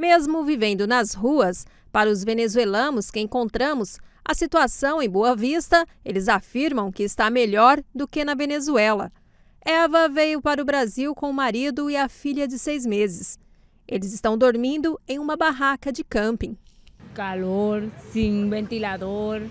Mesmo vivendo nas ruas, para os venezuelanos que encontramos, a situação em Boa Vista, eles afirmam que está melhor do que na Venezuela. Eva veio para o Brasil com o marido e a filha de seis meses. Eles estão dormindo em uma barraca de camping. Calor, sem ventilador,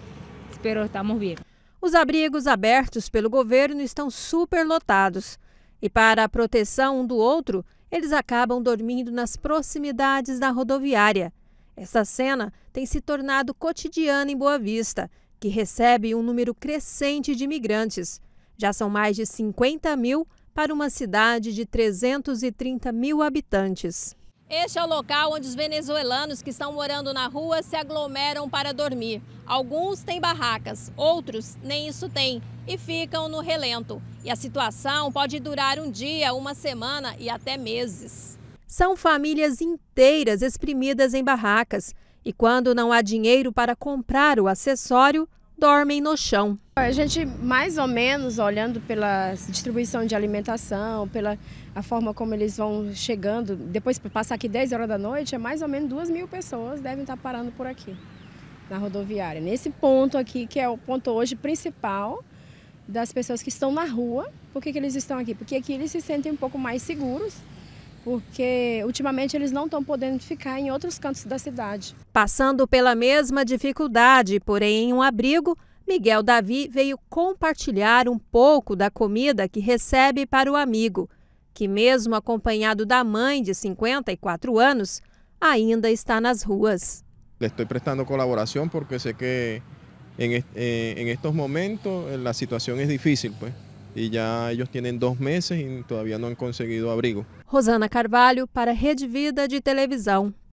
mas estamos bem. Os abrigos abertos pelo governo estão superlotados. E para a proteção um do outro, eles acabam dormindo nas proximidades da rodoviária. Essa cena tem se tornado cotidiana em Boa Vista, que recebe um número crescente de imigrantes. Já são mais de 50 mil para uma cidade de 330 mil habitantes. Este é o local onde os venezuelanos que estão morando na rua se aglomeram para dormir. Alguns têm barracas, outros nem isso têm e ficam no relento. E a situação pode durar um dia, uma semana e até meses. São famílias inteiras exprimidas em barracas. E quando não há dinheiro para comprar o acessório, dormem no chão. A gente, mais ou menos, olhando pela distribuição de alimentação, pela a forma como eles vão chegando, depois passar aqui 10 horas da noite, é mais ou menos 2 mil pessoas devem estar parando por aqui, na rodoviária. Nesse ponto aqui, que é o ponto hoje principal das pessoas que estão na rua, por que, que eles estão aqui? Porque aqui eles se sentem um pouco mais seguros, porque ultimamente eles não estão podendo ficar em outros cantos da cidade. Passando pela mesma dificuldade, porém em um abrigo, Miguel Davi veio compartilhar um pouco da comida que recebe para o amigo, que, mesmo acompanhado da mãe de 54 anos, ainda está nas ruas. Estou prestando colaboração porque sei que em, estos momentos a situação é difícil, pues. E já eles têm dois meses e todavía não han conseguido abrigo. Rosana Carvalho para Rede Vida de Televisão.